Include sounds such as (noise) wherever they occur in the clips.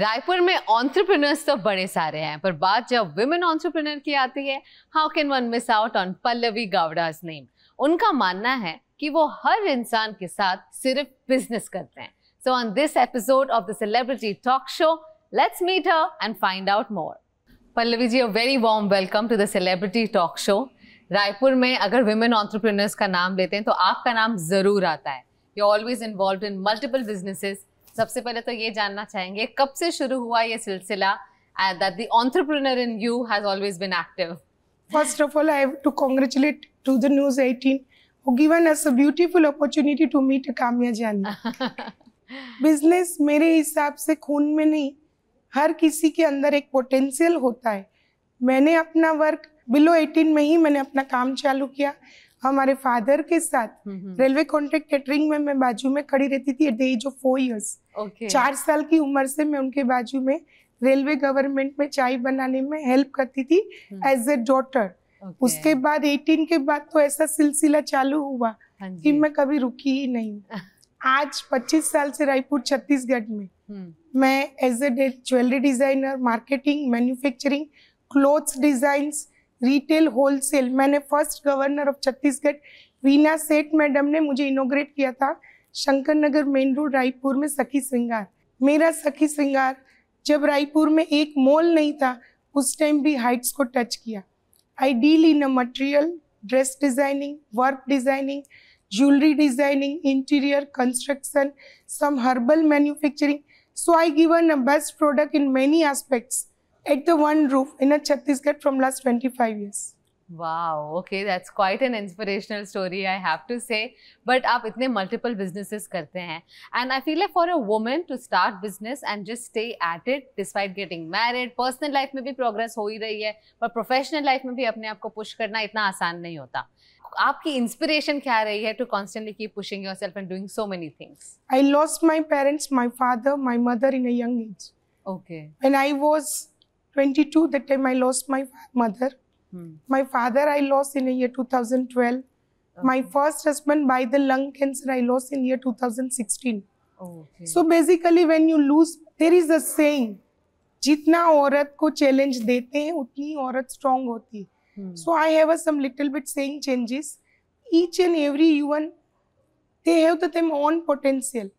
रायपुर में ऑन्ट्रप्रनर्स तो बड़े सारे हैं पर बात जब वुमेन ऑन्ट्रप्रनर की आती है how can one miss out on Pallavi Gawda's name उनका मानना है कि वो हर इंसान के साथ सिर्फ बिजनेस करते हैं so on this episode of the celebrity talk show let's meet her and find out more Pallavi ji a very warm welcome to the celebrity talk show Raipur में अगर वुमेन ऑन्ट्रप्रनर्स का नाम लेते हैं तो आपका नाम ज़रूर आता है you always involve in multiple businesses सबसे पहले तो ये जानना चाहेंगे कब से शुरू हुआ ये सिलसिला that the entrepreneur in you has always been active first of all I have to congratulate to the News 18 who given us a beautiful opportunity to meet Kamiya Jaan business मेरे हिसाब से खून में नहीं हर किसी के अंदर एक पोटेंशियल होता है मैंने अपना वर्क बिलो 18 में ही मैंने अपना काम चालू किया हमारे फादर के साथ hmm, hmm. Railway contract catering में मैं बाजू में खड़ी रहती थी at the age of four years चार साल की उम्र से मैं उनके बाजू में रेलवे गवर्नमेंट में चाय बनाने में हेल्प करती थी एज ए डॉटर उसके बाद 18 के बाद तो ऐसा सिलसिला चालू हुआ हाँ कि मैं कभी रुकी ही नहीं (laughs) आज 25 साल से रायपुर छत्तीसगढ़ में हम्म। मैं as a jewellery designer marketing manufacturing clothes designs retail wholesale मैंने first governor of Chhattisgarh Veena Seth madam ने मुझे इनोग्रेट किया था शंकर नगर मेन रोड रायपुर में सखी श्रृंगार मेरा सखी श्रृंगार जब रायपुर में एक मॉल नहीं था उस टाइम भी हाइट्स को टच किया I deal in a material dress designing work designing jewellery designing interior construction some herbal manufacturing so I given a best product in many aspects at the one roof in a Chhattisgarh from last 25 years. Wow, okay, that's quite an inspirational story, I have to say. But आप इतने multiple businesses करते हैं. And I feel like for a woman to start business and just stay at it despite getting married, personal life में भी progress हो ही रही है, पर professional life में भी अपने आप को push करना इतना आसान नहीं होता. आपकी इंस्पिरेशन क्या रही है to constantly keep pushing yourself and doing so many things I lost my parents my father my mother in a young age okay and I was 22, that time I lost my mother. Hmm. My father I lost in the year 2012. Okay. My first husband by the lung cancer I lost in year 2016. Oh, okay. So basically when you lose, there is a saying, "Jitna औरत ko challenge देते utni उतनी औरत strong होती hmm. So I have some little bit saying changes. Each and every every they have the them own potential.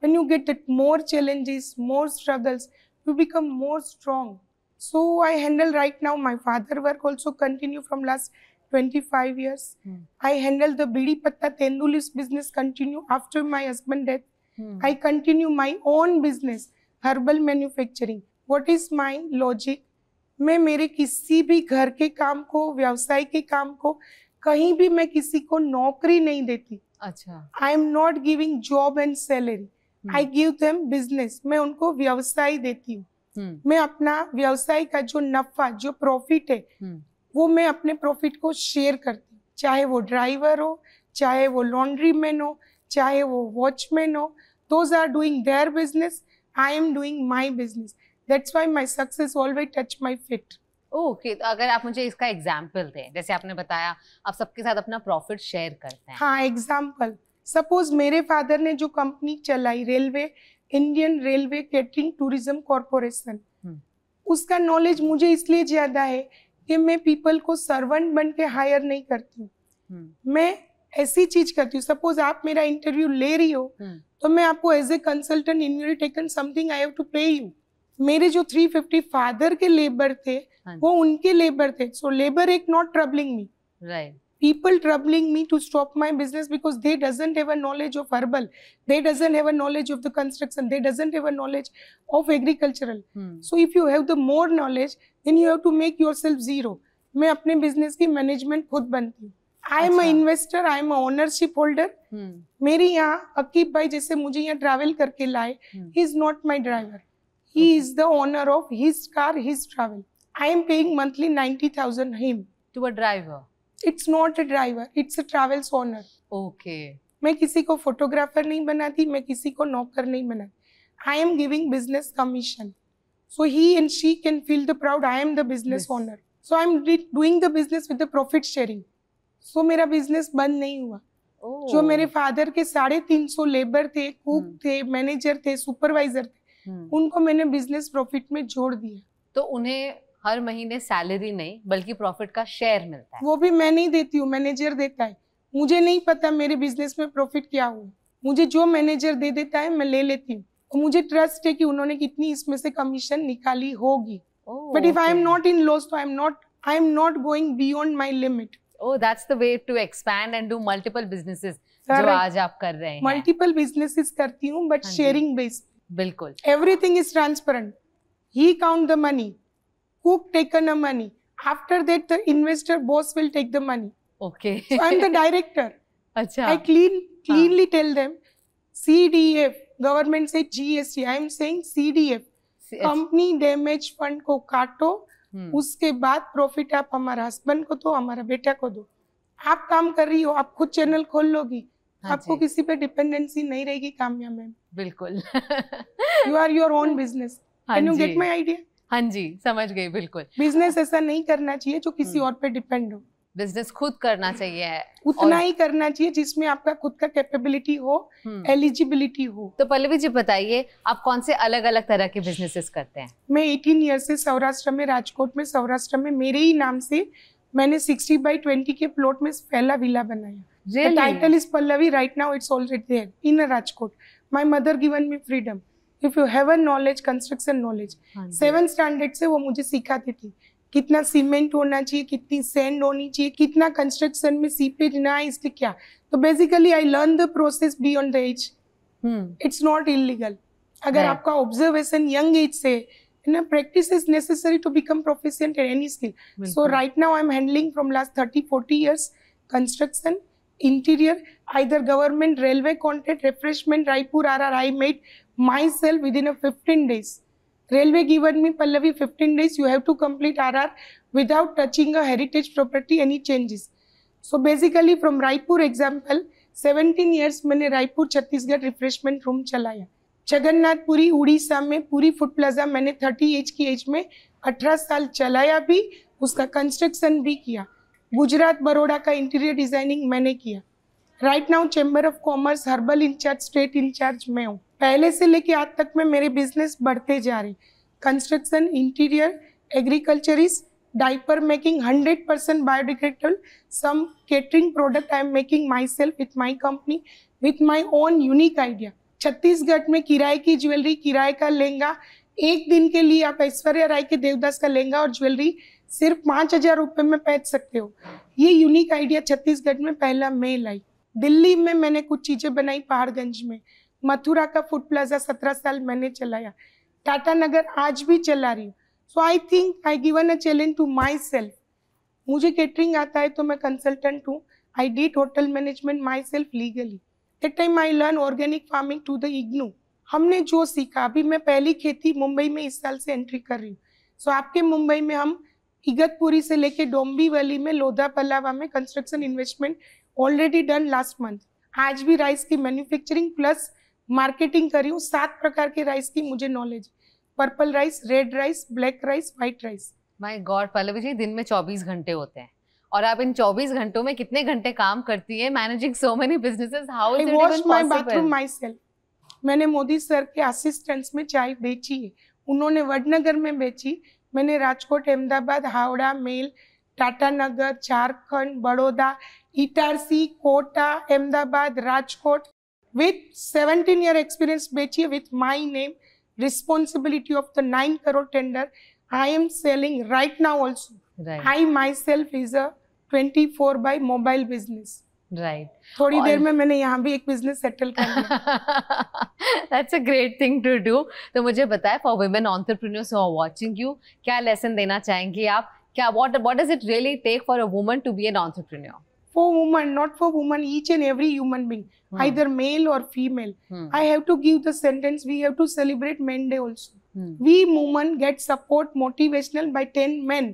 When you get that more challenges, more struggles, you become more strong. So I handle right now my father work also continue from last 25 years. Mm. I handle the Bidi Patta Tendulis business continue after my husband death. Mm. I continue my own business herbal manufacturing. What is my logic? मैं मेरे किसी भी घर के काम को व्यवसाय के काम को कहीं भी मैं किसी को नौकरी नहीं देती अच्छा I am not giving job and salary I give them business मैं उनको व्यवसाय देती हूँ हम्म। मैं अपना व्यवसाय का जो नफा जो प्रॉफिट है हम्म। वो मैं अपने प्रॉफिट को शेयर करती हूँ चाहे वो ड्राइवर हो चाहे वो लॉन्ड्री मैन हो चाहे वो वॉचमैन हो those are doing their business I am doing my business that's why my success always touch my feet okay तो अगर आप मुझे इसका एग्जाम्पल दें जैसे आपने बताया आप सबके साथ अपना प्रॉफिट शेयर करते हैं हाँ एग्जाम्पल सपोज मेरे फादर ने जो कंपनी चलाई railway Indian railway catering tourism corporation उसका नॉलेज मुझे इसलिए ज़्यादा है कि मैं पीपल को सर्वेंट बन के हायर नहीं करती हूँ hmm. मैं ऐसी चीज करती हूँ सपोज आप मेरा इंटरव्यू ले रही हो hmm. तो मैं आपको as a consultant in taken something I have to pay you मेरे जो 350 फादर के लेबर थे हाँ वो उनके लेबर थे सो लेबर एक not troubling me right people troubling me to stop my business because they doesn't have a knowledge of herbal they doesn't have a knowledge of the construction they doesn't have a knowledge of agricultural hmm. so if you have the more knowledge then you have to make yourself zero मैं अपने business की management खुद बनती हूँ I am investor I am ownership holder मेरे यहाँ अकीब भाई जैसे मुझे यहाँ ट्रैवल करके लाए he is not my driver he is the owner of his car his travel I am paying monthly ninety thousand him to a driver it's not a driver it's a travels owner okay मैं किसी को photographer नहीं बनाती मैं किसी को नौकर नहीं बनाती I am giving business commission so he and she can feel the proud I am the business owner so I am doing the business with the profit sharing so मेरा बिजनेस बंद नहीं हुआ oh. जो मेरे father के साढ़े तीन सौ लेबर थे कुक hmm. हम्म। थे मैनेजर थे सुपरवाइजर थे hmm. उनको मैंने बिजनेस प्रॉफिट में जोड़ दिया तो उन्हें हर महीने सैलरी नहीं बल्कि प्रॉफिट का शेयर मिलता है वो भी मैं नहीं देती हूँ मैनेजर देता है मुझे नहीं पता मेरे बिजनेस में प्रॉफिट क्या हुआ मुझे जो मैनेजर दे देता है मैं ले लेती हूँ तो मुझे ट्रस्ट है कि उन्होंने कितनी इसमें से कमीशन निकाली होगी but if I am not in loss तो I am not I am not going beyond my limit oh that's the way to expand and do multiple businesses जो आज आप कर रहे हैं मल्टीपल बिजनेसेस करती हूँ बट शेयरिंग बेस्ड बिल्कुल everything is transparent he count the money who taken a money. After that, the investor boss will take the money. Okay. so I'm the director. Achha. I clean cleanly ah. tell them CDF. Government say GST. I'm saying CDF. C company damage fund को काटो hmm. उसके बाद profit आप हमारा husband को दो हमारा बेटा को दो आप काम कर रही हो आप खुद चैनल खोल लोगी हाँ आपको किसी पे डिपेंडेंसी नहीं रहेगी कामया मैम बिल्कुल you are your own business can you get my idea हाँ जी समझ गई बिल्कुल बिजनेस ऐसा नहीं करना चाहिए जो किसी हम्म। और पे डिपेंड हो बिजनेस खुद करना चाहिए उतना और... ही करना चाहिए जिसमें आपका खुद का कैपेबिलिटी हो एलिजिबिलिटी हम्म। हो तो पल्लवी जी बताइए आप कौन से अलग अलग तरह के बिजनेसेस करते हैं मैं एटीन ईयर से सौराष्ट्र में राजकोट में सौराष्ट्र में मेरे ही नाम से मैंने सिक्सटी बाई ट्वेंटी के प्लॉट में पहला विला बनाया really? Title is Pallavi right now it's already in Rajkot my mother given me freedom if you have a knowledge construction knowledge seven standard से वो मुझे सिखाती थी कितना सीमेंट होना चाहिए कितनी सेंड होनी चाहिए कितना कंस्ट्रक्शन में सीपेज ना है इसलिए क्या तो basically I learn the process be on the edge it's not illegal अगर yeah. आपका ऑब्जर्वेशन यंग एज से ना practice is necessary to become proficient in any skill so right now I am handling from last thirty forty years construction interior either government railway contract refreshment Raipur R R I made myself within a 15 days. Railway given me Pallavi 15 days you have to complete RR without touching a heritage property any changes. So basically from Raipur example 17 years मैंने Raipur Chhattisgarh refreshment room चलाया जगन्नाथपुरी उड़ीसा में पूरी food plaza मैंने 30 as की as में 18 साल चलाया भी उसका कंस्ट्रक्शन भी किया गुजरात बड़ोड़ा का इंटीरियर डिजाइनिंग मैंने किया right now chamber of commerce herbal incharge state incharge मैं हूँ पहले से लेके आज तक में मेरे बिजनेस बढ़ते जा रहे construction interior agriculturist diaper making 100% percent biodegradable some catering product I am making myself with my company with my own unique idea Chhattisgarh में किराए की ज्वेलरी किराए का लहंगा एक दिन के लिए आप ऐश्वर्या राय के देवदास का लहंगा और ज्वेलरी सिर्फ पाँच हजार रुपये में पहच सकते हो ये यूनिक आइडिया छत्तीसगढ़ में पहला मैं लाई दिल्ली में मैंने कुछ चीज़ें बनाई पहाड़गंज में मथुरा का फूड प्लाजा सत्रह साल मैंने चलाया टाटा नगर आज भी चला रही हूँ so I think I given a challenge to myself मुझे कैटरिंग आता है तो मैं कंसल्टेंट हूँ I did hotel management myself legally that time I learn organic farming to the IGNOU हमने जो सीखा अभी मैं पहली खेती मुंबई में इस साल से एंट्री कर रही हूँ सो so, आपके मुंबई में हम इगतपुरी से लेके डोम्बी वैली में लोधा पलावा में construction investment already done last month आज भी राइस की मैन्युफैक्चरिंग प्लस मार्केटिंग करी हूँ सात प्रकार के राइस की मुझे knowledge purple rice red rice black rice white rice my god Pallavi ji दिन में 24 घंटे होते हैं और आप इन 24 घंटों में कितने घंटे काम करती है managing so many businesses how is it even my bathroom myself मैंने मोदी सर के असिस्टेंट्स में चाय बेची है उन्होंने वडनगर में बेची मैंने Rajkot Ahmedabad Howrah mail Tatanagar Jharkhand Baroda Itarsi Kota Ahmedabad Rajkot with 17 year experience bechiye with my name responsibility of the 9 crore tender i am selling right now also right. i myself is a 24 by mobile business right right. थोड़ी और... देर में मैंने यहाँ भी एक बिजनेस सेटल कर that's a great thing to do तो मुझे बताएं for women entrepreneurs are watching you क्या लेसन देना चाहेंगे आप क्या what what does it really take for a woman to be an entrepreneur for woman, not for woman, each and every human being, hmm. either male or female. Hmm. I have to give the sentence, we have to celebrate men day also. Hmm. We women get support motivational by 10 men.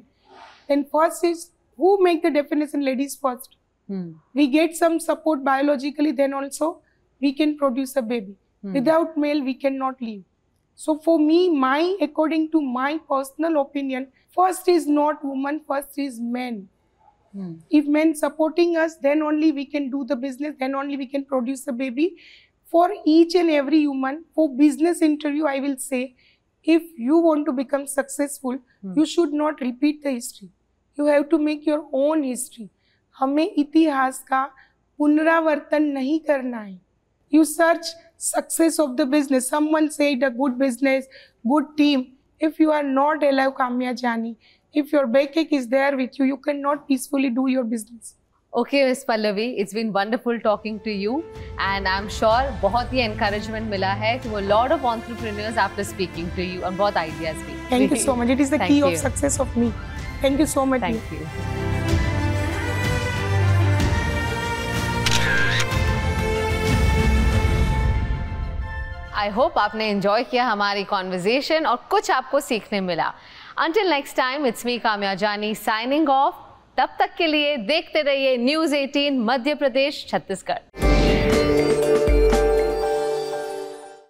Then first is, who make the definition ladies first? We get some support biologically, then also we can produce a baby. Without male, we cannot live. So for me, my, according to my personal opinion, first is not woman, first is men. Mm. If men supporting us, then only we can do the business, then only we can produce a baby. For each and every human, for business interview, I will say, if you want to become successful, hmm. you should not repeat the history. You have to make your own history. हमें इतिहास का पुनरावर्तन नहीं करना है you search success of the business someone said a good business good team If you are not allowed Kamya Jani, if your backache is there with you, you cannot peacefully do your business. Okay, Miss Pallavi, it's been wonderful talking to you and I'm sure बहुत ही encouragement मिला है to a lot of entrepreneurs after speaking to you and बहुत ideas Thank you so much. It is the Thank key you. of success of me. Thank you so much. Thank you. I hope आपने enjoy किया हमारी conversation और कुछ आपको सीखने मिला until next time it's me Kamiya Jani signing of तब तक के लिए देखते रहिए न्यूज़ 18 मध्य प्रदेश छत्तीसगढ़